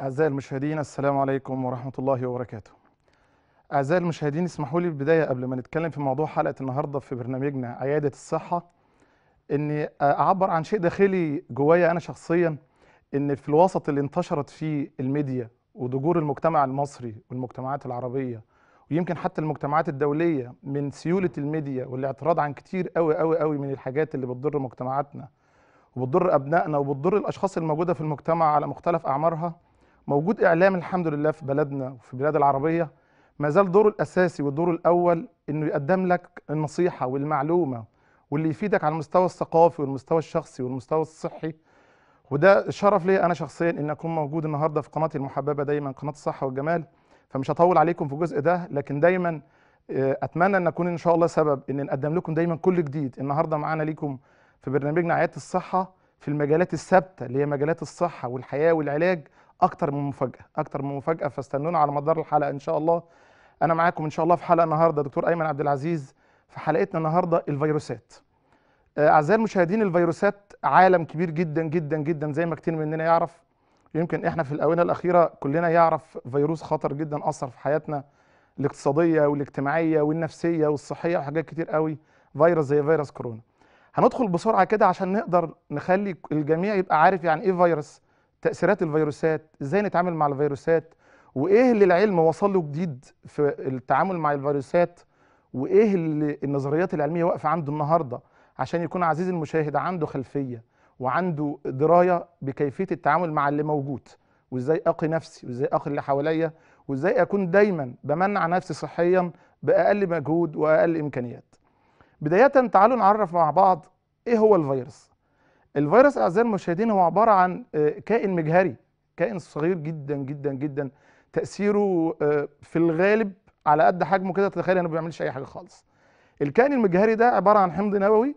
أعزائي المشاهدين السلام عليكم ورحمة الله وبركاته أعزائي المشاهدين اسمحوا لي بالبداية قبل ما نتكلم في موضوع حلقة النهاردة في برنامجنا عيادة الصحة أني أعبر عن شيء داخلي جوايا أنا شخصيا أن في الوسط اللي انتشرت فيه الميديا ودجور المجتمع المصري والمجتمعات العربية ويمكن حتى المجتمعات الدولية من سيولة الميديا والاعتراض عن كتير قوي قوي قوي من الحاجات اللي بتضر مجتمعاتنا وبتضر أبنائنا وبتضر الأشخاص الموجودة في المجتمع على مختلف أعمارها موجود اعلام الحمد لله في بلدنا وفي البلاد العربيه ما زال دوره الاساسي ودوره الاول انه يقدم لك النصيحه والمعلومه واللي يفيدك على المستوى الثقافي والمستوى الشخصي والمستوى الصحي وده شرف ليا انا شخصيا ان اكون موجود النهارده في قناتي المحببه دايما قناه الصحه والجمال فمش هطول عليكم في الجزء ده لكن دايما آه، اتمنى ان اكون ان شاء الله سبب ان نقدم لكم دايما كل جديد النهارده معانا ليكم في برنامجنا عياده الصحه في المجالات الثابته اللي هي مجالات الصحه والحياه والعلاج اكتر من مفاجاه اكتر من مفاجاه فاستنونا على مدار الحلقه ان شاء الله انا معاكم ان شاء الله في حلقه النهارده دكتور ايمن عبد العزيز في حلقتنا النهارده الفيروسات آه، اعزائي المشاهدين الفيروسات عالم كبير جدا جدا جدا زي ما كتير مننا يعرف يمكن احنا في الاونه الاخيره كلنا يعرف فيروس خطر جدا اثر في حياتنا الاقتصاديه والاجتماعيه والنفسيه والصحيه وحاجات كتير قوي فيروس زي فيروس كورونا هندخل بسرعه كده عشان نقدر نخلي الجميع يبقى عارف يعني ايه فيروس تاثيرات الفيروسات ازاي نتعامل مع الفيروسات وايه اللي العلم وصل له جديد في التعامل مع الفيروسات وايه اللي النظريات العلميه واقفه عنده النهارده عشان يكون عزيزي المشاهد عنده خلفيه وعنده درايه بكيفيه التعامل مع اللي موجود وازاي اقي نفسي وازاي اقي اللي حواليا وازاي اكون دايما بمنع نفسي صحيا باقل مجهود واقل امكانيات بدايه تعالوا نعرف مع بعض ايه هو الفيروس الفيروس اعزائي المشاهدين هو عباره عن آه، كائن مجهري كائن صغير جدا جدا جدا تاثيره آه، في الغالب على قد حجمه كده تتخيل انه ما بيعملش اي حاجه خالص الكائن المجهري ده عباره عن حمض نووي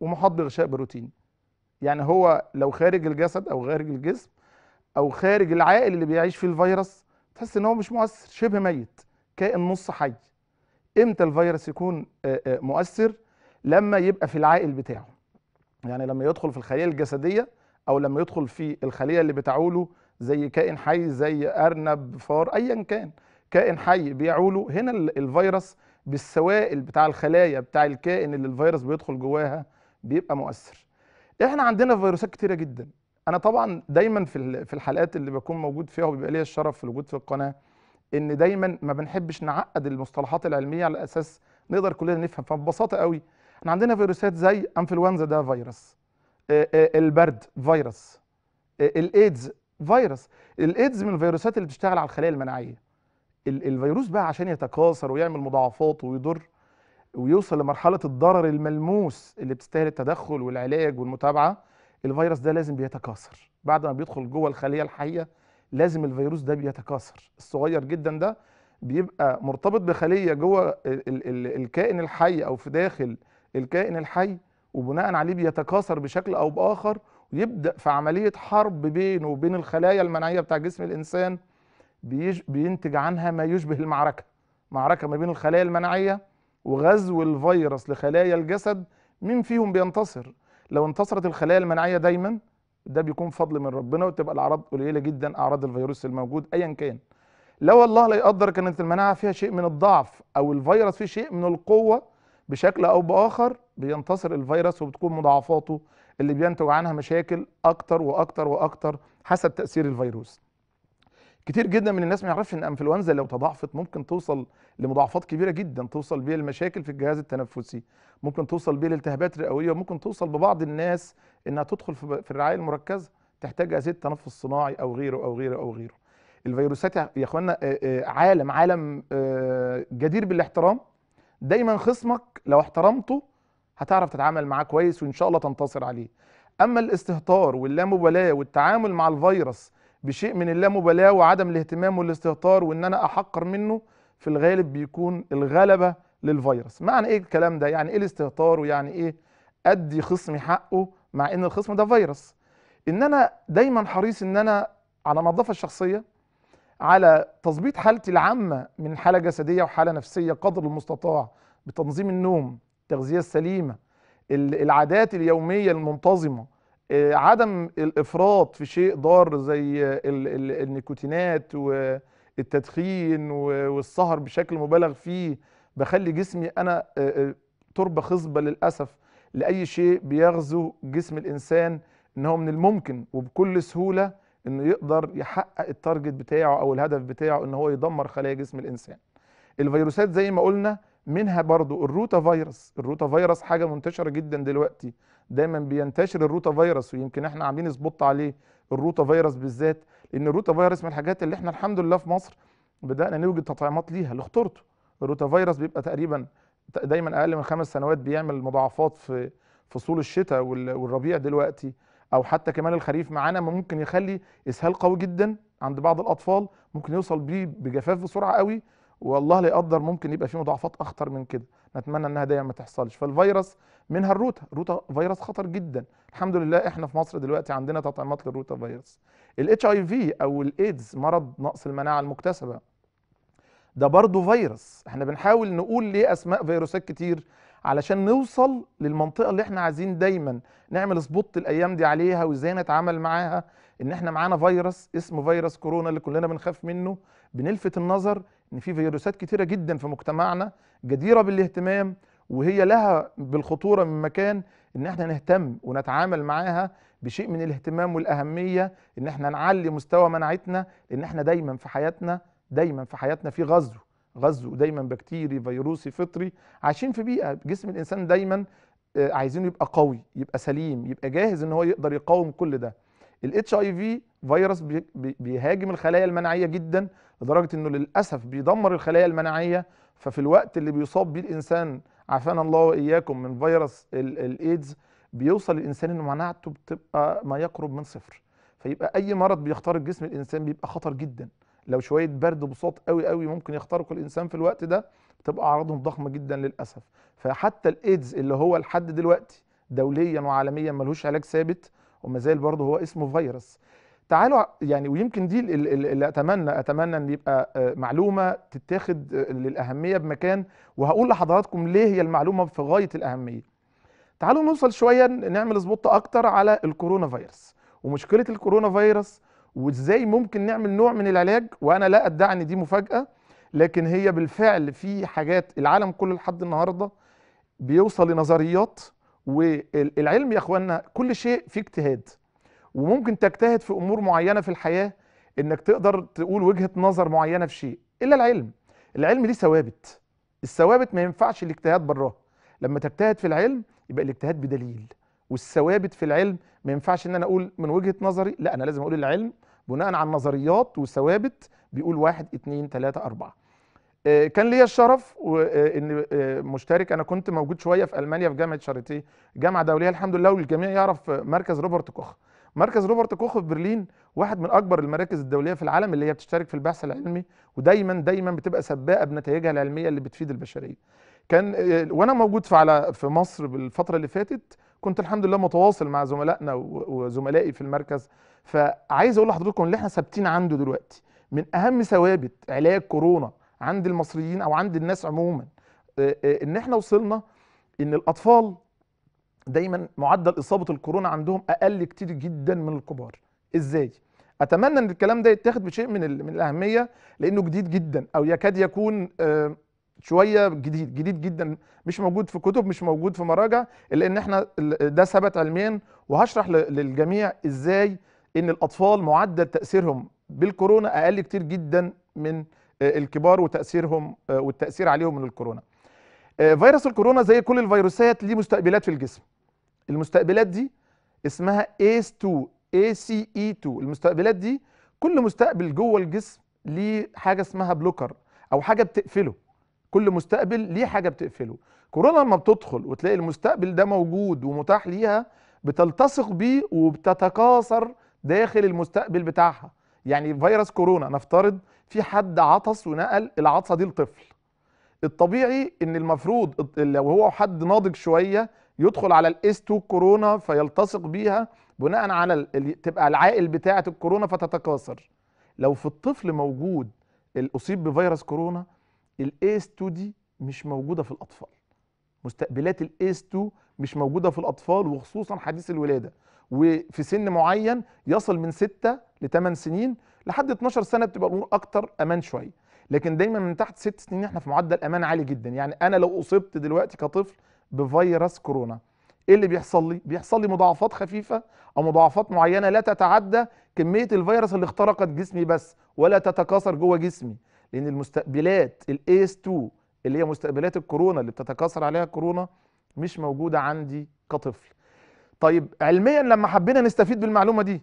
ومحض غشاء بروتيني يعني هو لو خارج الجسد او خارج الجسم او خارج العائل اللي بيعيش فيه الفيروس تحس ان هو مش مؤثر شبه ميت كائن نص حي امتى الفيروس يكون آه، مؤثر لما يبقى في العائل بتاعه يعني لما يدخل في الخليه الجسديه او لما يدخل في الخليه اللي بتعوله زي كائن حي زي ارنب فار ايا كان كائن حي بيعوله هنا الفيروس بالسوائل بتاع الخلايا بتاع الكائن اللي الفيروس بيدخل جواها بيبقى مؤثر احنا عندنا فيروسات كتيره جدا انا طبعا دايما في الحلقات اللي بكون موجود فيها وبيبقى ليا الشرف في الوجود في القناه ان دايما ما بنحبش نعقد المصطلحات العلميه على اساس نقدر كلنا نفهم فببساطه قوي احنا عندنا فيروسات زي انفلونزا ده فيروس آه، آه، البرد فيروس آه، الايدز فيروس الايدز من الفيروسات اللي بتشتغل على الخلايا المناعيه الفيروس بقى عشان يتكاثر ويعمل مضاعفات ويضر ويوصل لمرحله الضرر الملموس اللي بتستاهل التدخل والعلاج والمتابعه الفيروس ده لازم بيتكاثر بعد ما بيدخل جوه الخليه الحيه لازم الفيروس ده بيتكاثر الصغير جدا ده بيبقى مرتبط بخليه جوه الكائن الحي او في داخل الكائن الحي وبناء عليه بيتكاثر بشكل او باخر ويبدا في عمليه حرب بينه وبين الخلايا المناعيه بتاع جسم الانسان بينتج عنها ما يشبه المعركه معركه ما بين الخلايا المناعيه وغزو الفيروس لخلايا الجسد مين فيهم بينتصر لو انتصرت الخلايا المناعيه دايما ده بيكون فضل من ربنا وتبقى الاعراض قليله جدا اعراض الفيروس الموجود ايا كان لو الله لا يقدر كانت المناعه فيها شيء من الضعف او الفيروس فيه شيء من القوه بشكل او باخر بينتصر الفيروس وبتكون مضاعفاته اللي بينتج عنها مشاكل اكتر واكتر واكتر حسب تاثير الفيروس كتير جدا من الناس ما يعرفش ان انفلونزا لو تضاعفت ممكن توصل لمضاعفات كبيره جدا توصل بيها لمشاكل في الجهاز التنفسي ممكن توصل بيها لالتهابات رئويه وممكن توصل ببعض الناس انها تدخل في الرعايه المركزه تحتاج ازيد تنفس صناعي او غيره او غيره او غيره الفيروسات يا اخوانا عالم عالم جدير بالاحترام دايما خصمك لو احترمته هتعرف تتعامل معاه كويس وان شاء الله تنتصر عليه اما الاستهتار واللامبالاه والتعامل مع الفيروس بشيء من اللامبالاه وعدم الاهتمام والاستهتار وان انا احقر منه في الغالب بيكون الغلبه للفيروس معنى ايه الكلام ده يعني ايه الاستهتار ويعني ايه ادي خصمي حقه مع ان الخصم ده فيروس ان انا دايما حريص ان انا على نظافه الشخصيه على تظبيط حالتي العامة من حالة جسدية وحالة نفسية قدر المستطاع بتنظيم النوم التغذية السليمة العادات اليومية المنتظمة آه، عدم الافراط في شيء ضار زي النيكوتينات والتدخين والسهر بشكل مبالغ فيه بخلي جسمي انا آه، آه، تربه خصبه للاسف لاي شيء بيغزو جسم الانسان ان هو من الممكن وبكل سهوله انه يقدر يحقق التارجت بتاعه او الهدف بتاعه ان هو يدمر خلايا جسم الانسان الفيروسات زي ما قلنا منها برضو الروتا فيروس الروتا فيروس حاجه منتشره جدا دلوقتي دايما بينتشر الروتا فيروس ويمكن احنا عاملين سبوت عليه الروتا فيروس بالذات لان الروتا فيروس من الحاجات اللي احنا الحمد لله في مصر بدانا نوجد تطعيمات ليها لخطورته الروتا فيروس بيبقى تقريبا دايما اقل من خمس سنوات بيعمل مضاعفات في فصول الشتاء والربيع دلوقتي او حتى كمان الخريف معانا ممكن يخلي اسهال قوي جدا عند بعض الاطفال ممكن يوصل بيه بجفاف بسرعه قوي والله لا يقدر ممكن يبقى فيه مضاعفات اخطر من كده نتمنى انها دايما ما تحصلش فالفيروس منها الروتا روتا فيروس خطر جدا الحمد لله احنا في مصر دلوقتي عندنا تطعيمات للروتا فيروس الاتش اي في او الايدز مرض نقص المناعه المكتسبه ده برضه فيروس احنا بنحاول نقول ليه اسماء فيروسات كتير علشان نوصل للمنطقه اللي احنا عايزين دايما نعمل سبوت الايام دي عليها وازاي نتعامل معاها ان احنا معانا فيروس اسمه فيروس كورونا اللي كلنا بنخاف منه بنلفت النظر ان في فيروسات كتيره جدا في مجتمعنا جديره بالاهتمام وهي لها بالخطوره من مكان ان احنا نهتم ونتعامل معاها بشيء من الاهتمام والاهميه ان احنا نعلي مستوى مناعتنا لان احنا دايما في حياتنا دايما في حياتنا في غزو غزو دايما بكتيري فيروسي فطري عايشين في بيئه جسم الانسان دايما آه، عايزينه يبقى قوي يبقى سليم يبقى جاهز ان هو يقدر يقاوم كل ده الاتش اي في فيروس بيهاجم الخلايا المناعيه جدا لدرجه انه للاسف بيدمر الخلايا المناعيه ففي الوقت اللي بيصاب بيه الانسان عافانا الله واياكم من فيروس الايدز بيوصل الانسان انه مناعته بتبقى ما يقرب من صفر فيبقى اي مرض بيختار الجسم الانسان بيبقى خطر جدا لو شويه برد بصوت قوي قوي ممكن يخترقوا الانسان في الوقت ده بتبقى اعراضهم ضخمه جدا للاسف فحتى الايدز اللي هو لحد دلوقتي دوليا وعالميا ملهوش علاج ثابت وما زال برضه هو اسمه فيروس تعالوا يعني ويمكن دي اللي اتمنى اتمنى ان يبقى آه، معلومه تتاخد آه، للاهميه بمكان وهقول لحضراتكم ليه هي المعلومه في غايه الاهميه. تعالوا نوصل شويه نعمل سبوت اكتر على الكورونا فيروس ومشكله الكورونا فيروس وازاي ممكن نعمل نوع من العلاج وانا لا ادعي ان دي مفاجاه لكن هي بالفعل في حاجات العالم كله لحد النهارده بيوصل لنظريات والعلم يا اخوانا كل شيء فيه اجتهاد وممكن تجتهد في امور معينه في الحياه انك تقدر تقول وجهه نظر معينه في شيء الا العلم العلم ليه ثوابت الثوابت ما ينفعش الاجتهاد براها لما تجتهد في العلم يبقى الاجتهاد بدليل والثوابت في العلم ما ينفعش ان انا اقول من وجهه نظري لا انا لازم اقول العلم بناء على نظريات وثوابت بيقول واحد اثنين ثلاثة اربعه آه، كان ليا الشرف آه، ان آه، مشترك انا كنت موجود شويه في المانيا في جامعه شاريتيه جامعه دوليه الحمد لله والجميع يعرف مركز روبرت كوخ مركز روبرت كوخ في برلين واحد من اكبر المراكز الدوليه في العالم اللي هي بتشترك في البحث العلمي ودايما دايما بتبقى سباقه بنتائجها العلميه اللي بتفيد البشريه كان وانا موجود في على في مصر بالفتره اللي فاتت كنت الحمد لله متواصل مع زملائنا وزملائي في المركز فعايز اقول لحضراتكم اللي احنا ثابتين عنده دلوقتي من اهم ثوابت علاج كورونا عند المصريين او عند الناس عموما آه، آه، ان احنا وصلنا ان الاطفال دايما معدل اصابه الكورونا عندهم اقل كتير جدا من الكبار ازاي اتمنى ان الكلام ده يتاخد بشيء من من الاهميه لانه جديد جدا او يكاد يكون آه، شويه جديد جديد جدا مش موجود في كتب مش موجود في مراجع الا ان احنا ده ثبت علميا وهشرح للجميع ازاي ان الاطفال معدل تاثيرهم بالكورونا اقل كتير جدا من آه، الكبار وتاثيرهم آه، والتاثير عليهم من الكورونا آه، فيروس الكورونا زي كل الفيروسات ليه مستقبلات في الجسم المستقبلات دي اسمها ACE2 ACE2 المستقبلات دي كل مستقبل جوه الجسم ليه حاجه اسمها بلوكر او حاجه بتقفله كل مستقبل ليه حاجه بتقفله كورونا لما بتدخل وتلاقي المستقبل ده موجود ومتاح ليها بتلتصق بيه وبتتكاثر داخل المستقبل بتاعها يعني فيروس كورونا نفترض في حد عطس ونقل العطسه دي لطفل الطبيعي ان المفروض لو هو حد ناضج شويه يدخل على الاس 2 كورونا فيلتصق بيها بناء على تبقى العائل بتاعه الكورونا فتتكاثر لو في الطفل موجود الاصيب بفيروس كورونا الايس 2 دي مش موجوده في الاطفال مستقبلات الايس 2 مش موجوده في الاطفال وخصوصا حديث الولاده وفي سن معين يصل من 6 ل 8 سنين لحد 12 سنه بتبقى الامور اكتر امان شويه لكن دايما من تحت 6 سنين احنا في معدل امان عالي جدا يعني انا لو اصبت دلوقتي كطفل بفيروس كورونا ايه اللي بيحصل لي بيحصل لي مضاعفات خفيفه او مضاعفات معينه لا تتعدى كميه الفيروس اللي اخترقت جسمي بس ولا تتكاثر جوه جسمي لان المستقبلات الايس 2 اللي هي مستقبلات الكورونا اللي بتتكاثر عليها الكورونا مش موجوده عندي كطفل طيب علميا لما حبينا نستفيد بالمعلومه دي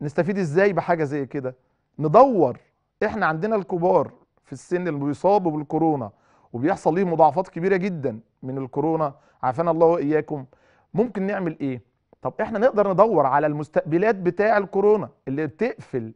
نستفيد ازاي بحاجه زي كده ندور احنا عندنا الكبار في السن اللي بيصابوا بالكورونا وبيحصل ليهم مضاعفات كبيره جدا من الكورونا عافانا الله واياكم ممكن نعمل ايه طب احنا نقدر ندور على المستقبلات بتاع الكورونا اللي بتقفل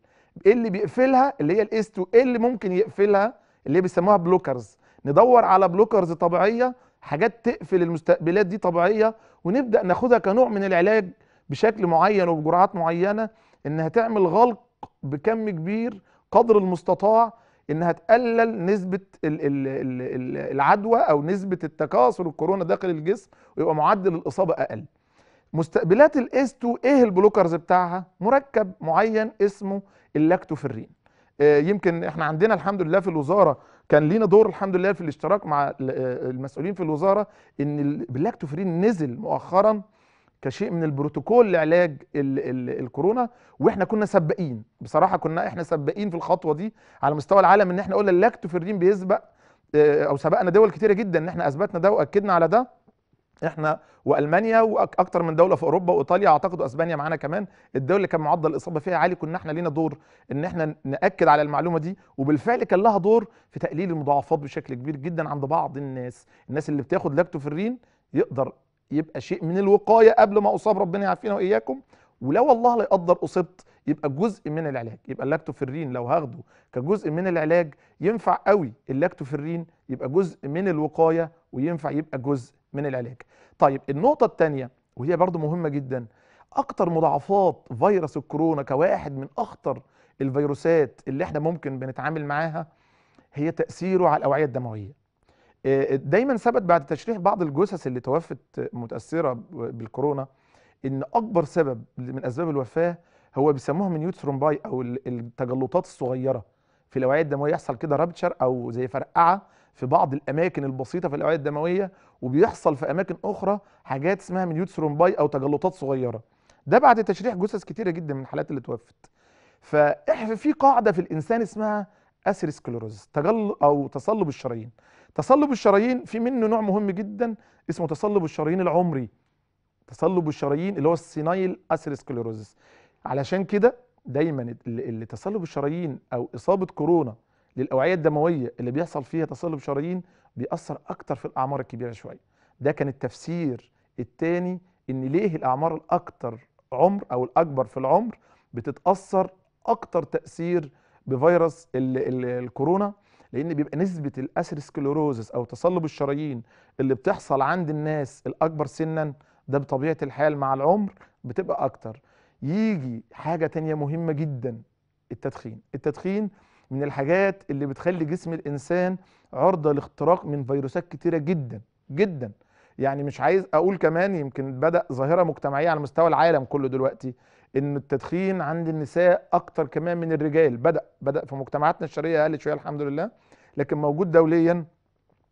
ايه اللي بيقفلها اللي هي الاس 2 ايه اللي ممكن يقفلها اللي بيسموها بلوكرز ندور على بلوكرز طبيعيه حاجات تقفل المستقبلات دي طبيعيه ونبدا ناخدها كنوع من العلاج بشكل معين وبجرعات معينه انها تعمل غلق بكم كبير قدر المستطاع انها تقلل نسبه العدوى او نسبه التكاثر الكورونا داخل الجسم ويبقى معدل الاصابه اقل مستقبلات الاس 2 ايه البلوكرز بتاعها مركب معين اسمه اللاكتوفرين آه، يمكن احنا عندنا الحمد لله في الوزاره كان لينا دور الحمد لله في الاشتراك مع آه، المسؤولين في الوزاره ان اللاكتوفرين نزل مؤخرا كشيء من البروتوكول لعلاج الـ الـ الكورونا واحنا كنا سباقين بصراحه كنا احنا سباقين في الخطوه دي على مستوى العالم ان احنا قلنا اللاكتوفرين بيسبق آه، او سبقنا دول كتيره جدا ان احنا اثبتنا ده واكدنا على ده احنا والمانيا واكتر من دوله في اوروبا وايطاليا اعتقد واسبانيا معانا كمان الدول اللي كان معدل الاصابه فيها عالي كنا احنا لينا دور ان احنا ناكد على المعلومه دي وبالفعل كان لها دور في تقليل المضاعفات بشكل كبير جدا عند بعض الناس الناس اللي بتاخد لاكتوفيرين يقدر يبقى شيء من الوقايه قبل ما اصاب ربنا يعافينا واياكم ولو والله لا يقدر اصبت يبقى جزء من العلاج يبقى اللاكتوفيرين لو هاخده كجزء من العلاج ينفع قوي اللاكتوفيرين يبقى جزء من الوقاية وينفع يبقى جزء من العلاج طيب النقطة الثانية وهي برضو مهمة جدا اكتر مضاعفات فيروس الكورونا كواحد من اخطر الفيروسات اللي احنا ممكن بنتعامل معاها هي تأثيره على الأوعية الدموية آه، دايما ثبت بعد تشريح بعض الجثث اللي توفت متاثره بالكورونا ان اكبر سبب من اسباب الوفاه هو بيسموها من باي او التجلطات الصغيره في الاوعيه الدمويه يحصل كده رابتشر او زي فرقعه في بعض الاماكن البسيطه في الاوعيه الدمويه وبيحصل في اماكن اخرى حاجات اسمها ميوت ثرومباي او تجلطات صغيره ده بعد تشريح جثث كتيره جدا من الحالات اللي توفت فاحنا في قاعده في الانسان اسمها اثيروسكليروز تجل او تصلب الشرايين تصلب الشرايين في منه نوع مهم جدا اسمه تصلب الشرايين العمري تصلب الشرايين اللي هو السينايل اثيروسكليروز علشان كده دايما اللي تصلب الشرايين او اصابه كورونا للاوعيه الدمويه اللي بيحصل فيها تصلب شرايين بيأثر اكتر في الاعمار الكبيره شويه ده كان التفسير الثاني ان ليه الاعمار الاكثر عمر او الاكبر في العمر بتتاثر اكتر تاثير بفيروس الـ الـ الكورونا لان بيبقى نسبه الاسيرسكلوروزس او تصلب الشرايين اللي بتحصل عند الناس الاكبر سنا ده بطبيعه الحال مع العمر بتبقى اكتر يجي حاجه تانية مهمه جدا التدخين التدخين من الحاجات اللي بتخلي جسم الانسان عرضه لاختراق من فيروسات كتيره جدا جدا يعني مش عايز اقول كمان يمكن بدا ظاهره مجتمعيه على مستوى العالم كله دلوقتي ان التدخين عند النساء اكتر كمان من الرجال بدا بدا في مجتمعاتنا الشرقيه اقل شويه الحمد لله لكن موجود دوليا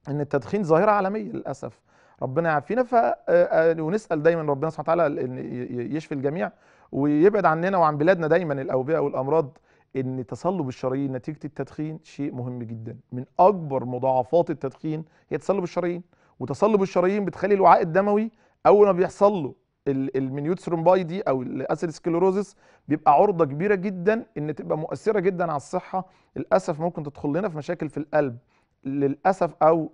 ان التدخين ظاهره عالميه للاسف ربنا يعافينا ف آه، آه، ونسال دايما ربنا سبحانه وتعالى ان يشفي الجميع ويبعد عننا وعن بلادنا دايما الاوبئه والامراض ان تصلب الشرايين نتيجه التدخين شيء مهم جدا من اكبر مضاعفات التدخين هي تصلب الشرايين وتصلب الشرايين بتخلي الوعاء الدموي اول ما بيحصل له المنيوت ثرومباي دي او سكليروزس بيبقى عرضه كبيره جدا ان تبقى مؤثره جدا على الصحه للاسف ممكن تدخل لنا في مشاكل في القلب للاسف او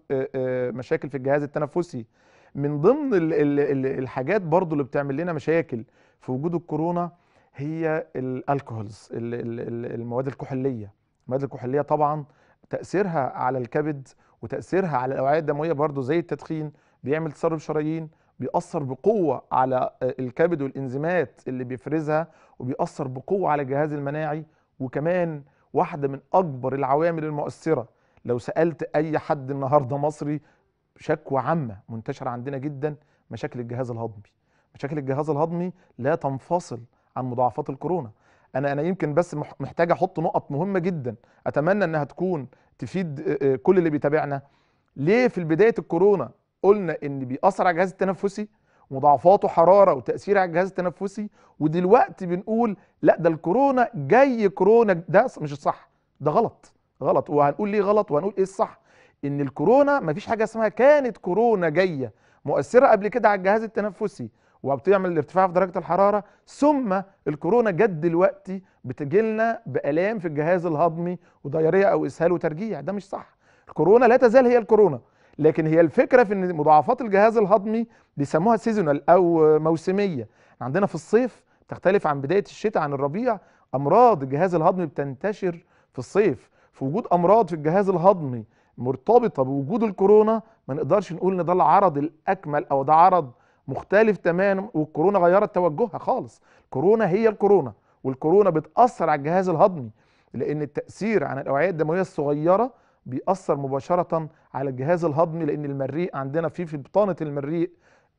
مشاكل في الجهاز التنفسي من ضمن الحاجات برضو اللي بتعمل لنا مشاكل في وجود الكورونا هي الالكوهولز المواد الكحوليه المواد الكحوليه طبعا تاثيرها على الكبد وتاثيرها على الاوعيه الدمويه برضو زي التدخين بيعمل تسرب شرايين بيأثر بقوة على الكبد والإنزيمات اللي بيفرزها وبيأثر بقوة على الجهاز المناعي وكمان واحدة من أكبر العوامل المؤثرة لو سألت أي حد النهاردة مصري شكوى عامة منتشرة عندنا جدا مشاكل الجهاز الهضمي مشاكل الجهاز الهضمي لا تنفصل عن مضاعفات الكورونا انا انا يمكن بس محتاج احط نقط مهمه جدا اتمنى انها تكون تفيد كل اللي بيتابعنا ليه في بدايه الكورونا قلنا ان بيأثر على الجهاز التنفسي مضاعفاته حراره وتاثير على الجهاز التنفسي ودلوقتي بنقول لا ده الكورونا جاي كورونا ده مش الصح ده غلط غلط وهنقول ليه غلط وهنقول ايه الصح ان الكورونا مفيش حاجه اسمها كانت كورونا جايه مؤثره قبل كده على الجهاز التنفسي وبتعمل الارتفاع في درجه الحراره ثم الكورونا جت دلوقتي بتجيلنا بالام في الجهاز الهضمي ودياريه او اسهال وترجيع ده مش صح الكورونا لا تزال هي الكورونا لكن هي الفكره في ان مضاعفات الجهاز الهضمي بيسموها سيزونال او موسميه عندنا في الصيف تختلف عن بدايه الشتاء عن الربيع امراض الجهاز الهضمي بتنتشر في الصيف في وجود امراض في الجهاز الهضمي مرتبطه بوجود الكورونا ما نقدرش نقول ان ده العرض الاكمل او ده عرض مختلف تماما والكورونا غيرت توجهها خالص الكورونا هي الكورونا والكورونا بتاثر على الجهاز الهضمي لان التاثير على الاوعيه الدمويه الصغيره بيأثر مباشرة على الجهاز الهضمي لأن المريء عندنا في في بطانة المريء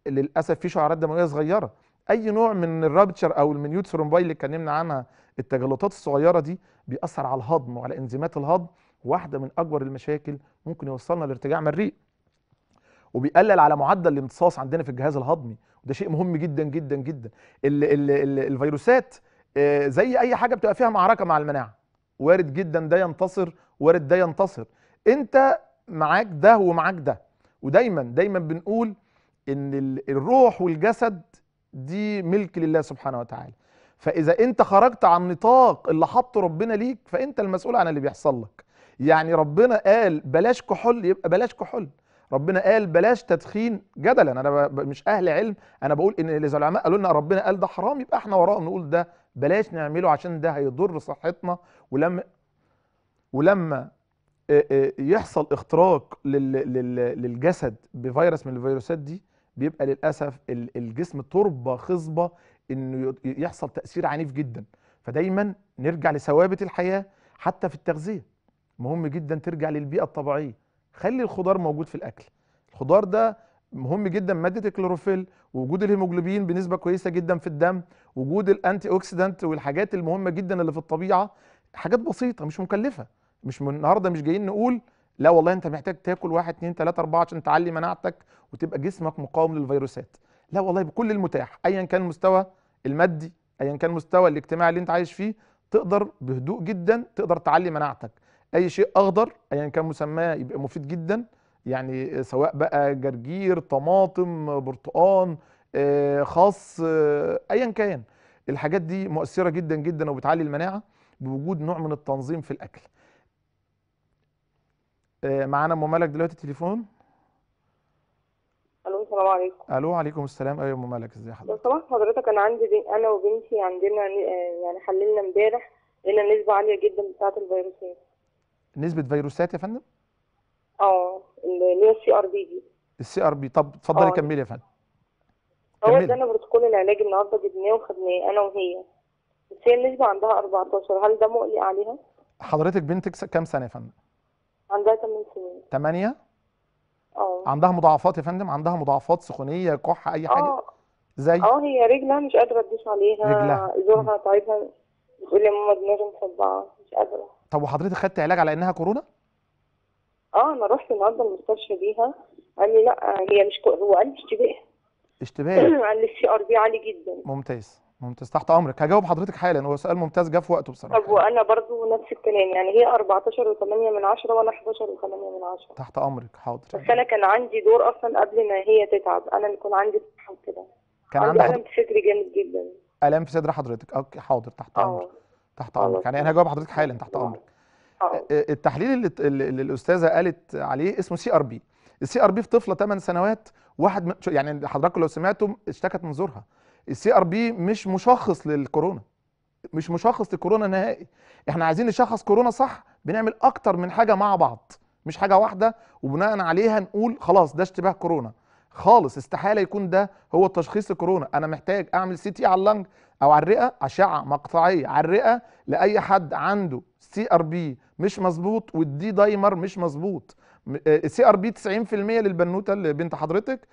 للأسف في شعرات دموية صغيرة أي نوع من الرابتشر أو المنيوت اللي اتكلمنا عنها التجلطات الصغيرة دي بيأثر على الهضم وعلى إنزيمات الهضم واحدة من أكبر المشاكل ممكن يوصلنا لارتجاع مريء وبيقلل على معدل الامتصاص عندنا في الجهاز الهضمي وده شيء مهم جدا جدا جدا الـ الـ الـ الفيروسات آه، زي اي حاجه بتبقى فيها معركه مع المناعه وارد جدا ده ينتصر وارد ده ينتصر انت معاك ده ومعاك ده ودايما دايما بنقول ان الروح والجسد دي ملك لله سبحانه وتعالى فاذا انت خرجت عن نطاق اللي حطه ربنا ليك فانت المسؤول عن اللي بيحصل لك يعني ربنا قال بلاش كحول يبقى بلاش كحول ربنا قال بلاش تدخين جدلا انا مش اهل علم انا بقول ان اذا العلماء قالوا لنا ربنا قال ده حرام يبقى احنا وراء نقول ده بلاش نعمله عشان ده هيضر صحتنا ولما ولما آه، آه، يحصل اختراق للجسد بفيروس من الفيروسات دي بيبقى للاسف الجسم تربه خصبه انه يحصل تاثير عنيف جدا فدايما نرجع لثوابت الحياه حتى في التغذيه مهم جدا ترجع للبيئه الطبيعيه خلي الخضار موجود في الاكل الخضار ده مهم جدا ماده الكلوروفيل ووجود الهيموجلوبين بنسبه كويسه جدا في الدم وجود الانتي اوكسيدنت والحاجات المهمه جدا اللي في الطبيعه حاجات بسيطه مش مكلفه مش من النهارده مش جايين نقول لا والله انت محتاج تاكل 1 2 3 4 عشان تعلي مناعتك وتبقى جسمك مقاوم للفيروسات لا والله بكل المتاح ايا كان المستوى المادي ايا كان المستوى الاجتماعي اللي انت عايش فيه تقدر بهدوء جدا تقدر تعلي مناعتك اي شيء اخضر ايا يعني كان مسماه يبقى مفيد جدا يعني سواء بقى جرجير طماطم برتقان آه، خاص آه، ايا كان الحاجات دي مؤثره جدا جدا وبتعلي المناعه بوجود نوع من التنظيم في الاكل آه، معانا ام مالك دلوقتي التليفون الو السلام عليكم الو عليكم السلام ايوه ام مالك ازي حضرتك لو سمحت حضرتك انا عندي بي... انا وبنتي عندنا يعني حللنا امبارح لقينا نسبه عاليه جدا بتاعه الفيروسات نسبه فيروسات يا فندم اه اللي هي السي ار بي دي السي ار بي طب اتفضلي اه. كملي يا فندم هو ده انا بروتوكول العلاج النهارده جبناه وخدناه انا وهي بس هي النسبه عندها 14 هل ده مقلق عليها حضرتك بنتك كام سنه يا فندم عندها 8 سنين 8 اه عندها مضاعفات يا فندم عندها مضاعفات سخونيه كحه اي حاجه اه زي اه هي رجلها مش قادره تدوس عليها رجلها زورها تعبها بتقول لي ماما دماغي مصدعه مش قادره طب وحضرتك خدت علاج على انها كورونا؟ اه انا رحت النهارده المستشفى بيها قال لي لا هي مش كو... هو قال لي اشتباه اشتباه قال لي السي ار بي عالي جدا ممتاز ممتاز تحت امرك هجاوب حضرتك حالا هو سؤال ممتاز جه في وقته بصراحه طب وانا برضو نفس الكلام يعني هي 14 و8 من 10 وانا 11 و8 من 10 تحت امرك حاضر بس انا كان عندي دور اصلا قبل ما هي تتعب انا اللي كان عندي كده كان عندي الم في صدري جامد جدا الم في صدر حضرتك اوكي حاضر تحت آه. امرك تحت آه، امرك يعني انا هجاوب حضرتك حالا تحت آه. امرك آه. التحليل اللي, اللي الاستاذه قالت عليه اسمه سي ار بي السي ار بي في طفله 8 سنوات واحد يعني حضرتك لو سمعتم اشتكت من زورها السي ار بي مش مشخص للكورونا مش مشخص للكورونا نهائي احنا عايزين نشخص كورونا صح بنعمل اكتر من حاجه مع بعض مش حاجه واحده وبناء عليها نقول خلاص ده اشتباه كورونا خالص استحاله يكون ده هو تشخيص الكورونا انا محتاج اعمل سي تي على اللنج او على الرئه اشعه مقطعيه على الرئه لاي حد عنده سي ار بي مش مظبوط والدي دايمر مش مظبوط سي ار بي 90% للبنوته اللي بنت حضرتك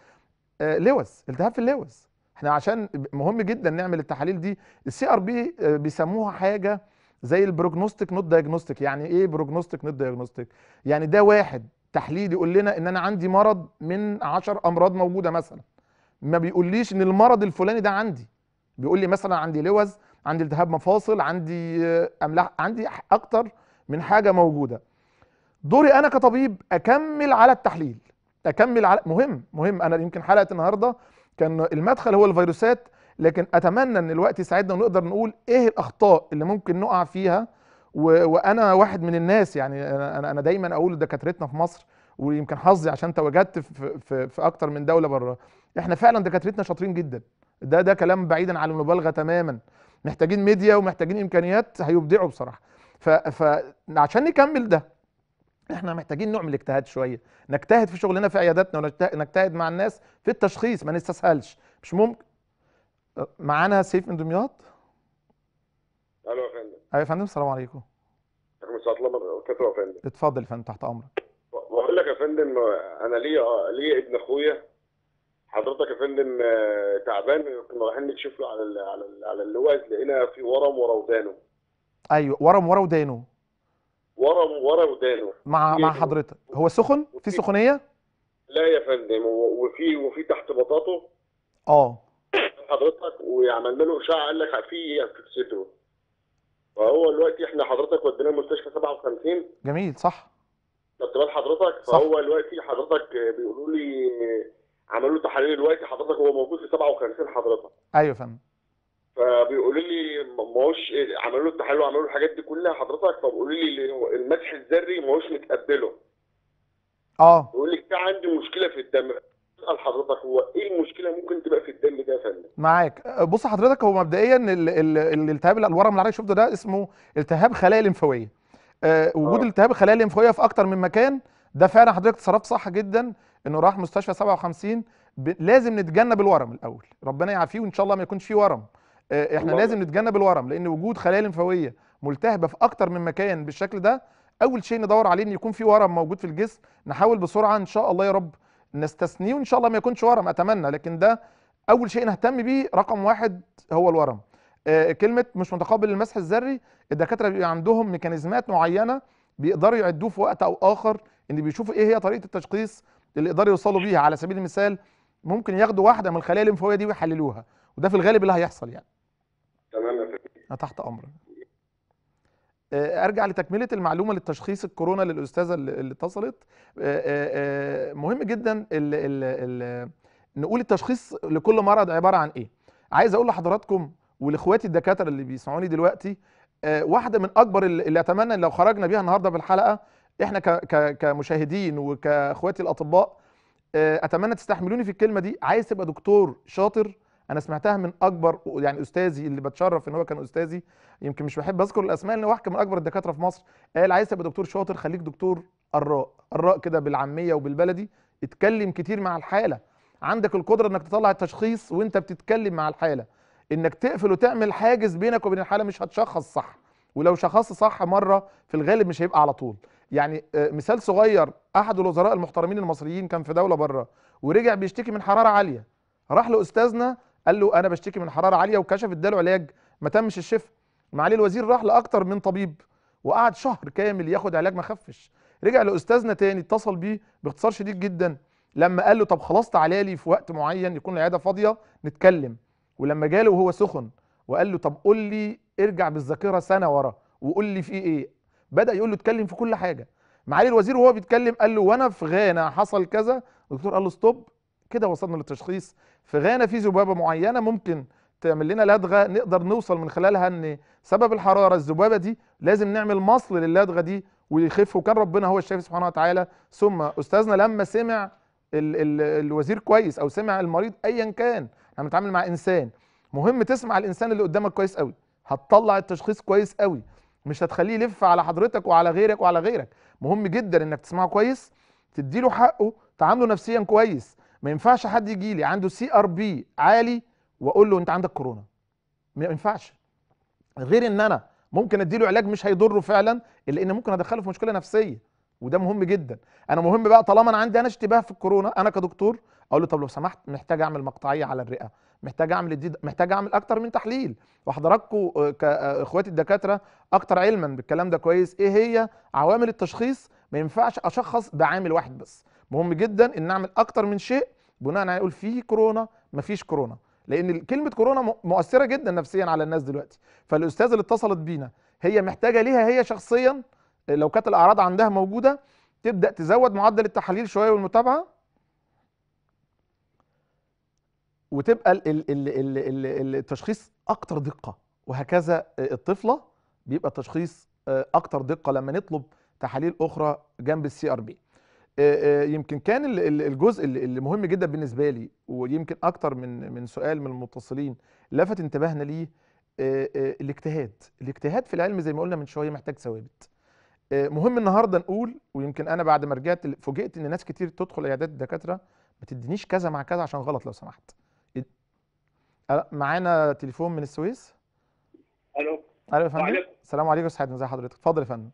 آه، لوز التهاب في اللوز احنا عشان مهم جدا نعمل التحاليل دي السي ار بي بيسموها حاجه زي البروجنوستيك نوت دايجنوستيك يعني ايه بروجنوستيك نوت دايجنوستيك يعني ده واحد تحليل يقول لنا ان انا عندي مرض من عشر امراض موجوده مثلا ما بيقوليش ان المرض الفلاني ده عندي بيقول لي مثلا عندي لوز عندي التهاب مفاصل عندي آه، املاح عندي اكتر من حاجه موجوده دوري انا كطبيب اكمل على التحليل اكمل على مهم مهم انا يمكن حلقه النهارده كان المدخل هو الفيروسات لكن اتمنى ان الوقت يساعدنا ونقدر نقول ايه الاخطاء اللي ممكن نقع فيها وانا واحد من الناس يعني انا انا دايما اقول لدكاترتنا في مصر ويمكن حظي عشان تواجدت في, في, في اكتر من دوله بره احنا فعلا دكاترتنا شاطرين جدا ده ده كلام بعيدا عن المبالغه تماما محتاجين ميديا ومحتاجين امكانيات هيبدعوا بصراحه فعشان نكمل ده احنا محتاجين نعمل اجتهاد شويه نجتهد في شغلنا في عياداتنا ونجتهد مع الناس في التشخيص ما نستسهلش مش ممكن أه، معانا سيف من دمياط الو ايوه يا فندم السلام عليكم مساء الله وبركاته يا فندم اتفضل يا فندم تحت امرك بقول لك يا فندم انا ليا آه، ليا ابن اخويا حضرتك يا فندم آه، تعبان كنا رايحين نكشف له على الـ على الـ على اللواز لقينا في ورم ورا ودانه ايوه ورم ورا ودانه ورم ورا ودانه مع مع إيه؟ حضرتك هو سخن في سخونيه لا يا فندم وفي وفي تحت بطاطه اه حضرتك وعملنا له اشعه قال لك في في إيه؟ صدره فهو دلوقتي احنا حضرتك ودينا المستشفى 57 جميل صح خدت حضرتك فهو دلوقتي حضرتك بيقولوا لي عملوا له تحاليل دلوقتي حضرتك هو موجود في 57 حضرتك ايوه فاهم فبيقولوا لي ما هوش عملوا له التحاليل وعملوا له الحاجات دي كلها حضرتك فبيقولوا لي المدح الذري ما هوش متقبله اه بيقول لي في عندي مشكله في الدم اسال حضرتك هو ايه المشكله ممكن تبقى في الدم ده يا فندم معاك بص حضرتك هو مبدئيا الالتهاب الورم اللي حضرتك شفته ده اسمه التهاب خلايا لمفاويه أه وجود آه. التهاب الخلايا لمفاويه في اكتر من مكان ده فعلا حضرتك تصرفت صح جدا انه راح مستشفى 57 ب... لازم نتجنب الورم الاول ربنا يعافيه وان شاء الله ما يكونش فيه ورم أه احنا الله. لازم نتجنب الورم لان وجود خلايا لمفاويه ملتهبه في اكتر من مكان بالشكل ده اول شيء ندور عليه ان يكون في ورم موجود في الجسم نحاول بسرعه ان شاء الله يا رب نستثنيه وان شاء الله ما يكونش ورم اتمنى لكن ده اول شيء نهتم بيه رقم واحد هو الورم آه، كلمه مش متقبل للمسح الذري الدكاتره بيبقى عندهم ميكانيزمات معينه بيقدروا يعدوه في وقت او اخر ان بيشوفوا ايه هي طريقه التشخيص اللي يقدروا يوصلوا بيها على سبيل المثال ممكن ياخدوا واحده من الخلايا الليمفاويه دي ويحللوها وده في الغالب اللي هيحصل يعني تمام يا فندم تحت امرك آه، ارجع لتكمله المعلومه للتشخيص الكورونا للاستاذه اللي اتصلت آه، آه، مهم جدا الـ الـ نقول التشخيص لكل مرض عباره عن ايه عايز اقول لحضراتكم ولاخواتي الدكاتره اللي بيسمعوني دلوقتي واحده من اكبر اللي اتمنى لو خرجنا بيها النهارده بالحلقه احنا كمشاهدين وكاخواتي الاطباء اتمنى تستحملوني في الكلمه دي عايز تبقى دكتور شاطر انا سمعتها من اكبر يعني استاذي اللي بتشرف ان هو كان استاذي يمكن مش بحب اذكر الاسماء لان واحد من اكبر الدكاتره في مصر قال عايز تبقى دكتور شاطر خليك دكتور قراء قراء كده بالعاميه وبالبلدي اتكلم كتير مع الحاله عندك القدره انك تطلع التشخيص وانت بتتكلم مع الحاله انك تقفل وتعمل حاجز بينك وبين الحاله مش هتشخص صح ولو شخصت صح مره في الغالب مش هيبقى على طول يعني آه، مثال صغير احد الوزراء المحترمين المصريين كان في دوله بره ورجع بيشتكي من حراره عاليه راح لاستاذنا قال له انا بشتكي من حراره عاليه وكشف اداله علاج ما تمش الشفاء معالي الوزير راح لاكتر من طبيب وقعد شهر كامل ياخد علاج ما خفش رجع لاستاذنا تاني اتصل بيه باختصار شديد جدا لما قال له طب خلاص تعالى لي في وقت معين يكون العياده فاضيه نتكلم ولما جاله وهو سخن وقال له طب قول لي ارجع بالذاكره سنه ورا وقول لي في ايه بدا يقول له اتكلم في كل حاجه معالي الوزير وهو بيتكلم قال له وانا في غانا حصل كذا الدكتور قال له ستوب كده وصلنا للتشخيص في غانا في ذبابه معينه ممكن تعمل لنا لدغه نقدر نوصل من خلالها ان سبب الحراره الذبابه دي لازم نعمل مصل للدغه دي ويخف وكان ربنا هو الشافي سبحانه وتعالى ثم استاذنا لما سمع ال ال الوزير كويس او سمع المريض ايا كان احنا بنتعامل مع انسان مهم تسمع الانسان اللي قدامك كويس قوي هتطلع التشخيص كويس قوي مش هتخليه يلف على حضرتك وعلى غيرك وعلى غيرك مهم جدا انك تسمعه كويس تدي له حقه تعامله نفسيا كويس ما ينفعش حد يجي لي عنده سي ار بي عالي واقول له انت عندك كورونا ما ينفعش غير ان انا ممكن اديله علاج مش هيضره فعلا الا ان ممكن ادخله في مشكله نفسيه وده مهم جدا انا مهم بقى طالما انا عندي انا اشتباه في الكورونا انا كدكتور اقول له طب لو سمحت محتاج اعمل مقطعيه على الرئه محتاج اعمل الديد... محتاج اعمل اكتر من تحليل وحضراتكم كاخواتي الدكاتره اكتر علما بالكلام ده كويس ايه هي عوامل التشخيص ما ينفعش اشخص بعامل واحد بس مهم جدا ان اعمل اكتر من شيء بناء يقول في كورونا مفيش كورونا لان كلمه كورونا مؤثره جدا نفسيا على الناس دلوقتي فالاستاذ اللي اتصلت بينا هي محتاجه ليها هي شخصيا لو كانت الاعراض عندها موجوده تبدا تزود معدل التحاليل شويه والمتابعه وتبقى الـ الـ الـ الـ الـ التشخيص اكتر دقه وهكذا آه، الطفله بيبقى التشخيص آه، اكتر دقه لما نطلب تحاليل اخرى جنب السي ار بي آه، آه، يمكن كان الجزء اللي مهم جدا بالنسبه لي ويمكن اكتر من من سؤال من المتصلين لفت انتباهنا ليه آه، الاجتهاد الاجتهاد في العلم زي ما قلنا من شويه محتاج ثوابت مهم النهارده نقول ويمكن انا بعد ما رجعت فوجئت ان ناس كتير تدخل عيادات الدكاتره ما تدينيش كذا مع كذا عشان غلط لو سمحت معانا تليفون من السويس الو الو يا فندم السلام عليكم يا سعاده ازي حضرتك اتفضل يا فندم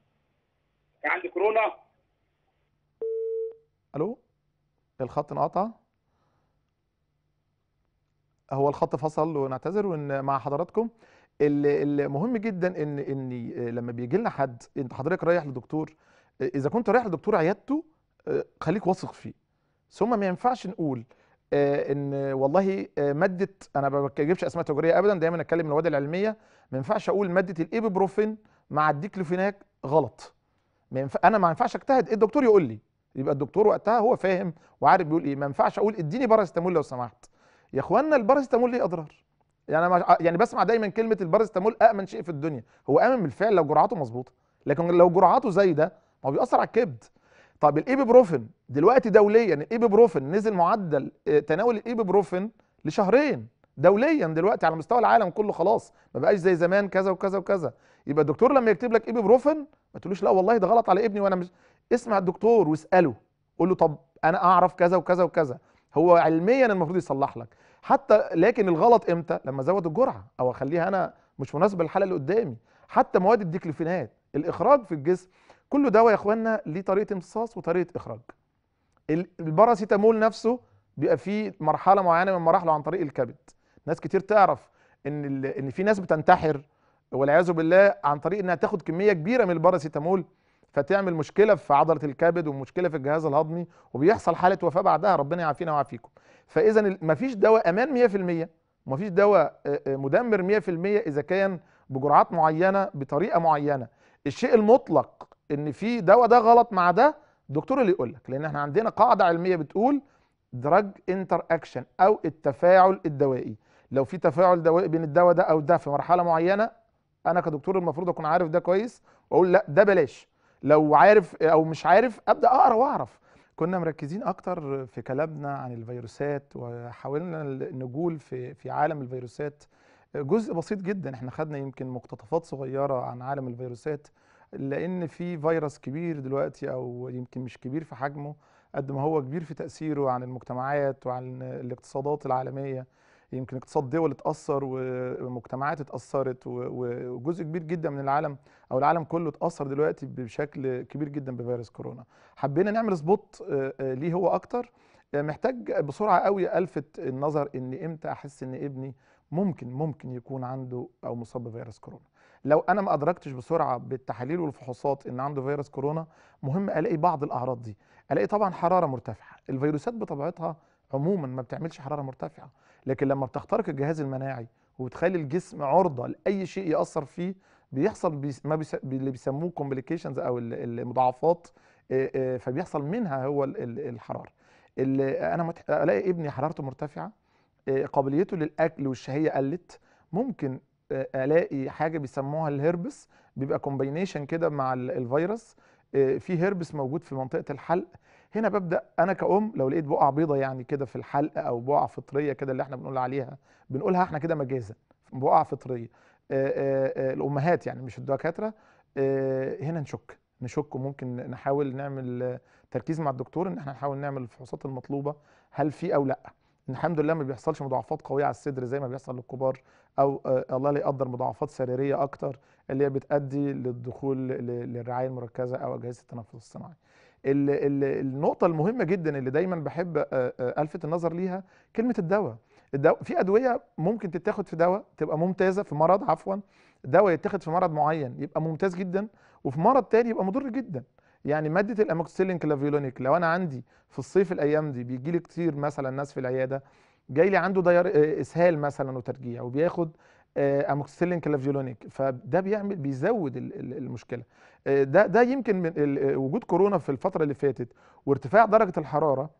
عندي كورونا الو الخط انقطع هو الخط فصل ونعتذر وان مع حضراتكم المهم جدا ان ان لما بيجي لنا حد انت حضرتك رايح لدكتور اذا كنت رايح لدكتور عيادته خليك واثق فيه ثم ما ينفعش نقول آه، ان والله آه، ماده انا ما بجيبش اسماء تجاريه ابدا دايما اتكلم من الواد العلميه ما ينفعش اقول ماده الايبوبروفين مع الديكلوفيناك غلط ما انا ما ينفعش اجتهد الدكتور يقول لي يبقى الدكتور وقتها هو فاهم وعارف بيقول ايه ما ينفعش اقول اديني باراسيتامول لو سمحت يا اخوانا الباراسيتامول ليه اضرار يعني انا يعني بسمع دايما كلمه الباراسيتامول امن شيء في الدنيا هو امن بالفعل لو جرعاته مظبوطه لكن لو جرعاته زايده ما بيأثر على الكبد طب الايبوبروفين دلوقتي دوليا الايبوبروفين نزل معدل آه، تناول الايبوبروفين لشهرين دوليا دلوقتي على مستوى العالم كله خلاص ما بقاش زي زمان كذا وكذا وكذا يبقى الدكتور لما يكتب لك ايبوبروفين ما تقولوش لا والله ده غلط على ابني وانا مش اسمع الدكتور واساله قول له طب انا اعرف كذا وكذا وكذا هو علميا المفروض يصلح لك حتى لكن الغلط امتى لما ازود الجرعه او اخليها انا مش مناسبه للحاله اللي قدامي حتى مواد الديكلوفينات الاخراج في الجسم كل دواء يا اخواننا ليه طريقه امتصاص وطريقه اخراج الباراسيتامول نفسه بيبقى فيه مرحله معينه من مراحله عن طريق الكبد ناس كتير تعرف ان ان في ناس بتنتحر والعياذ بالله عن طريق انها تاخد كميه كبيره من الباراسيتامول فتعمل مشكله في عضله الكبد ومشكله في الجهاز الهضمي وبيحصل حاله وفاه بعدها ربنا يعافينا ويعافيكم فاذا مفيش دواء امان 100% ومفيش دواء مدمر 100% اذا كان بجرعات معينه بطريقه معينه الشيء المطلق ان في دواء ده غلط مع ده الدكتور اللي يقول لك لان احنا عندنا قاعده علميه بتقول دراج انتر اكشن او التفاعل الدوائي لو في تفاعل دوائي بين الدواء ده او ده في مرحله معينه انا كدكتور المفروض اكون عارف ده كويس واقول لا ده بلاش لو عارف او مش عارف ابدا اقرا واعرف كنا مركزين اكتر في كلامنا عن الفيروسات وحاولنا نقول في في عالم الفيروسات جزء بسيط جدا احنا خدنا يمكن مقتطفات صغيره عن عالم الفيروسات لان في فيروس كبير دلوقتي او يمكن مش كبير في حجمه قد ما هو كبير في تاثيره عن المجتمعات وعن الاقتصادات العالميه يمكن اقتصاد دول اتاثر ومجتمعات اتاثرت وجزء كبير جدا من العالم او العالم كله اتاثر دلوقتي بشكل كبير جدا بفيروس كورونا حبينا نعمل سبوت آه، آه، ليه هو اكتر آه، محتاج بسرعه قوي الفت النظر ان امتى احس ان ابني ممكن ممكن يكون عنده او مصاب بفيروس كورونا لو انا ما ادركتش بسرعه بالتحاليل والفحوصات ان عنده فيروس كورونا مهم الاقي بعض الاعراض دي الاقي طبعا حراره مرتفعه الفيروسات بطبيعتها عموما ما بتعملش حراره مرتفعه لكن لما بتخترق الجهاز المناعي وبتخلي الجسم عرضه لاي شيء ياثر فيه بيحصل بي ما بيس... اللي بيسموه كومبليكيشنز او المضاعفات فبيحصل منها هو الحراره انا الاقي ابني حرارته مرتفعه قابليته للاكل والشهيه قلت ممكن الاقي حاجه بيسموها الهربس بيبقى كومبينيشن كده مع الفيروس في هربس موجود في منطقه الحلق هنا ببدا انا كأم لو لقيت بقعه بيضه يعني كده في الحلق او بقعه فطريه كده اللي احنا بنقول عليها بنقولها احنا كده مجازا بقعه فطريه الامهات يعني مش الدكاتره هنا نشك نشك وممكن نحاول نعمل تركيز مع الدكتور ان احنا نحاول نعمل الفحوصات المطلوبه هل في او لا الحمد لله ما بيحصلش مضاعفات قويه على الصدر زي ما بيحصل للكبار او الله لا يقدر مضاعفات سريريه اكتر اللي هي بتؤدي للدخول للرعايه المركزه او اجهزه التنفس الصناعي النقطه المهمه جدا اللي دايما بحب الفت النظر ليها كلمه الدواء الدواء في ادويه ممكن تتاخد في دواء تبقى ممتازه في مرض عفوا دواء يتاخد في مرض معين يبقى ممتاز جدا وفي مرض تاني يبقى مضر جدا يعني ماده الاموكسيلين كلافيولونيك لو انا عندي في الصيف الايام دي بيجي لي كتير مثلا ناس في العياده جاي لي عنده اسهال مثلا وترجيع وبياخد اموكسيسيلين آه، كلافيولونيك فده بيعمل بيزود المشكله آه، ده ده يمكن من وجود كورونا في الفتره اللي فاتت وارتفاع درجه الحراره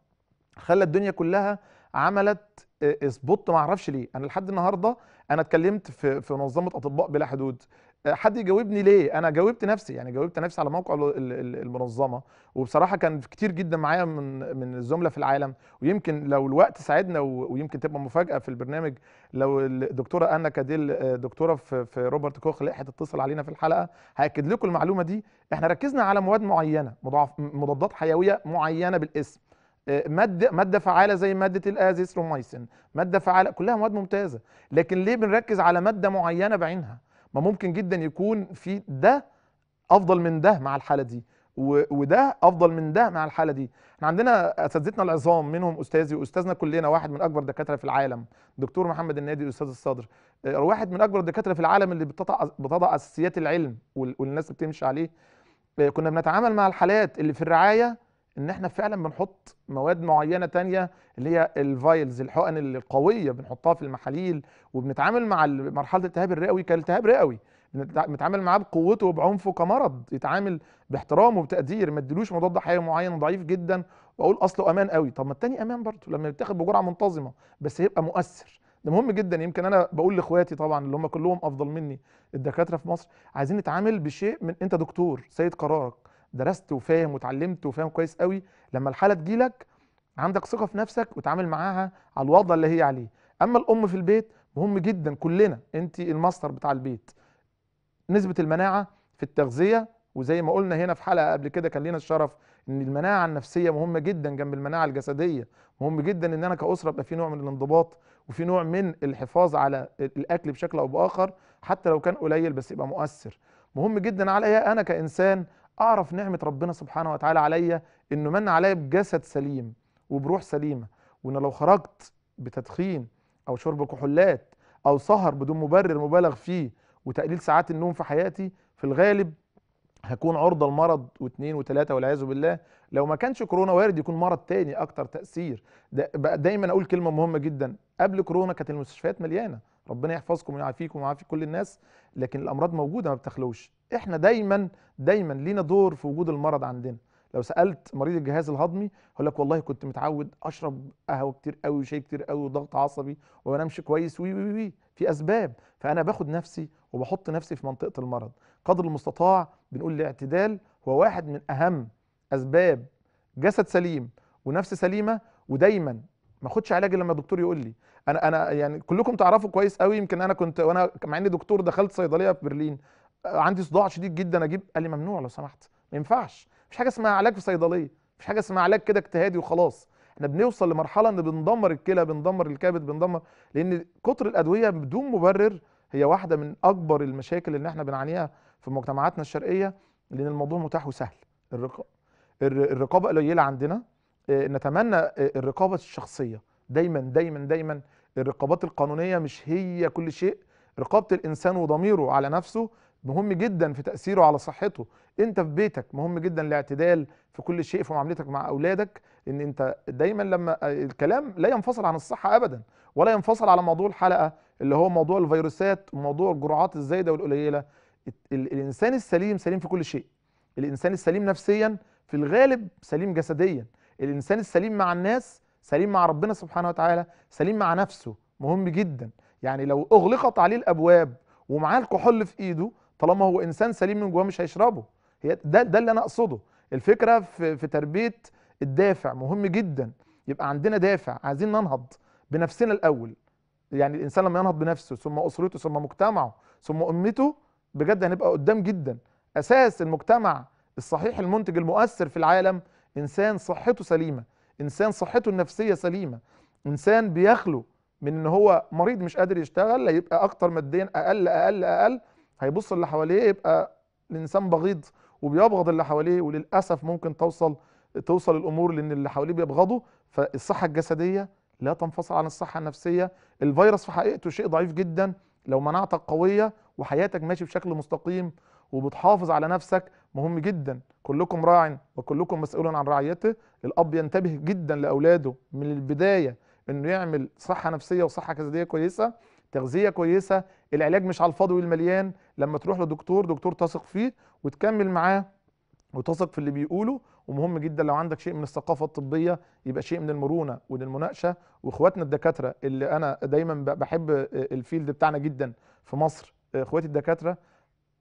خلى الدنيا كلها عملت اسبوت آه، ما اعرفش ليه انا لحد النهارده انا اتكلمت في في منظمه اطباء بلا حدود حد يجاوبني ليه انا جاوبت نفسي يعني جاوبت نفسي على موقع المنظمه وبصراحه كان كتير جدا معايا من من الزملاء في العالم ويمكن لو الوقت ساعدنا ويمكن تبقى مفاجاه في البرنامج لو الدكتوره انا كاديل دكتوره في, في روبرت كوخ لحقت تتصل علينا في الحلقه هاكد لكم المعلومه دي احنا ركزنا على مواد معينه مضادات حيويه معينه بالاسم آه، ماده ماده فعاله زي ماده الازيثرومايسين ماده فعاله كلها مواد ممتازه لكن ليه بنركز على ماده معينه بعينها ما ممكن جدا يكون في ده افضل من ده مع الحاله دي وده افضل من ده مع الحاله دي احنا عندنا اساتذتنا العظام منهم استاذي واستاذنا كلنا واحد من اكبر دكاتره في العالم دكتور محمد النادي استاذ الصدر آه، واحد من اكبر الدكاتره في العالم اللي بتضع بتضع اساسيات العلم والناس بتمشي عليه آه، كنا بنتعامل مع الحالات اللي في الرعايه ان احنا فعلا بنحط مواد معينه تانية اللي هي الفايلز الحقن القويه بنحطها في المحاليل وبنتعامل مع مرحله الالتهاب الرئوي كالتهاب رئوي بنتعامل معاه بقوته وبعنفه كمرض يتعامل باحترام وبتقدير ما اديلوش مضاد حيوي معين ضعيف جدا واقول اصله امان قوي طب ما التاني امان برضه لما يتاخد بجرعه منتظمه بس يبقى مؤثر ده مهم جدا يمكن انا بقول لاخواتي طبعا اللي هم كلهم افضل مني الدكاتره في مصر عايزين نتعامل بشيء من انت دكتور سيد قرارك درست وفاهم وتعلمت وفاهم كويس قوي لما الحاله تجيلك عندك ثقه في نفسك وتعامل معاها على الوضع اللي هي عليه اما الام في البيت مهم جدا كلنا انت المصدر بتاع البيت نسبه المناعه في التغذيه وزي ما قلنا هنا في حلقه قبل كده كان لنا الشرف ان المناعه النفسيه مهمه جدا جنب المناعه الجسديه مهم جدا ان انا كاسره يبقى في نوع من الانضباط وفي نوع من الحفاظ على الاكل بشكل او باخر حتى لو كان قليل بس يبقى مؤثر مهم جدا عليا انا كانسان اعرف نعمه ربنا سبحانه وتعالى عليا انه من عليا بجسد سليم وبروح سليمه وان لو خرجت بتدخين او شرب كحولات او سهر بدون مبرر مبالغ فيه وتقليل ساعات النوم في حياتي في الغالب هكون عرضه لمرض واثنين وثلاثه والعياذ بالله لو ما كانش كورونا وارد يكون مرض تاني اكتر تاثير دايما اقول كلمه مهمه جدا قبل كورونا كانت المستشفيات مليانه ربنا يحفظكم ويعافيكم ويعافي كل الناس لكن الامراض موجوده ما بتخلوش احنا دايما دايما لينا دور في وجود المرض عندنا لو سالت مريض الجهاز الهضمي هيقول لك والله كنت متعود اشرب قهوه كتير قوي وشاي كتير قوي وضغط عصبي وما كويس وي وي وي في اسباب فانا باخد نفسي وبحط نفسي في منطقه المرض قدر المستطاع بنقول الاعتدال هو واحد من اهم اسباب جسد سليم ونفس سليمه ودايما ما اخدش علاج لما الدكتور يقول لي انا انا يعني كلكم تعرفوا كويس قوي يمكن انا كنت وانا مع اني دكتور دخلت صيدليه في برلين عندي صداع شديد جدا اجيب قال لي ممنوع لو سمحت ما ينفعش مفيش حاجه اسمها علاج في صيدليه مفيش حاجه اسمها علاج كده اجتهادي وخلاص احنا بنوصل لمرحله ان بندمر الكلى بندمر الكبد بندمر لان كتر الادويه بدون مبرر هي واحده من اكبر المشاكل اللي احنا بنعانيها في مجتمعاتنا الشرقيه لان الموضوع متاح وسهل الرقابه الرقابه قليله عندنا آه، نتمنى آه، الرقابه الشخصيه دايما دايما دايما الرقابات القانونيه مش هي كل شيء رقابه الانسان وضميره على نفسه مهم جدا في تاثيره على صحته انت في بيتك مهم جدا الاعتدال في كل شيء في معاملتك مع اولادك ان انت دايما لما آه، الكلام لا ينفصل عن الصحه ابدا ولا ينفصل على موضوع الحلقه اللي هو موضوع الفيروسات وموضوع الجرعات الزايده والقليله الانسان السليم سليم في كل شيء الانسان السليم نفسيا في الغالب سليم جسديا الانسان السليم مع الناس سليم مع ربنا سبحانه وتعالى سليم مع نفسه مهم جدا يعني لو اغلقت عليه الابواب ومعاه الكحول في ايده طالما هو انسان سليم من جواه مش هيشربه هي ده ده اللي انا اقصده الفكره في, في تربيه الدافع مهم جدا يبقى عندنا دافع عايزين ننهض بنفسنا الاول يعني الانسان لما ينهض بنفسه ثم اسرته ثم مجتمعه ثم امته بجد هنبقى قدام جدا اساس المجتمع الصحيح المنتج المؤثر في العالم انسان صحته سليمه انسان صحته النفسيه سليمه انسان بيخلو من ان هو مريض مش قادر يشتغل هيبقى اكتر ماديا اقل اقل اقل هيبص اللي حواليه يبقى الانسان بغيض وبيبغض اللي حواليه وللاسف ممكن توصل توصل الامور لان اللي حواليه بيبغضوا فالصحه الجسديه لا تنفصل عن الصحه النفسيه الفيروس في حقيقته شيء ضعيف جدا لو مناعتك قويه وحياتك ماشي بشكل مستقيم وبتحافظ على نفسك مهم جدا كلكم راع وكلكم مسؤول عن رعيته الاب ينتبه جدا لاولاده من البدايه انه يعمل صحه نفسيه وصحه جسديه كويسه تغذيه كويسه العلاج مش على الفاضي والمليان لما تروح لدكتور دكتور تثق فيه وتكمل معاه وتثق في اللي بيقوله ومهم جدا لو عندك شيء من الثقافه الطبيه يبقى شيء من المرونه ومن المناقشه واخواتنا الدكاتره اللي انا دايما بحب الفيلد بتاعنا جدا في مصر اخواتي الدكاتره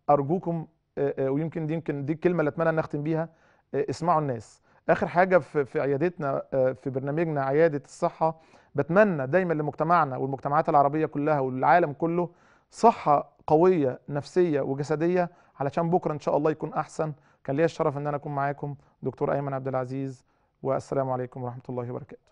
ارجوكم آه، آه، ويمكن دي يمكن دي الكلمه اللي اتمنى ان اختم بيها آه، اسمعوا الناس اخر حاجه في في عيادتنا في برنامجنا عياده الصحه بتمنى دايما لمجتمعنا والمجتمعات العربيه كلها والعالم كله صحه قويه نفسيه وجسديه علشان بكره ان شاء الله يكون احسن كان ليا الشرف ان انا اكون معاكم دكتور ايمن عبد العزيز والسلام عليكم ورحمه الله وبركاته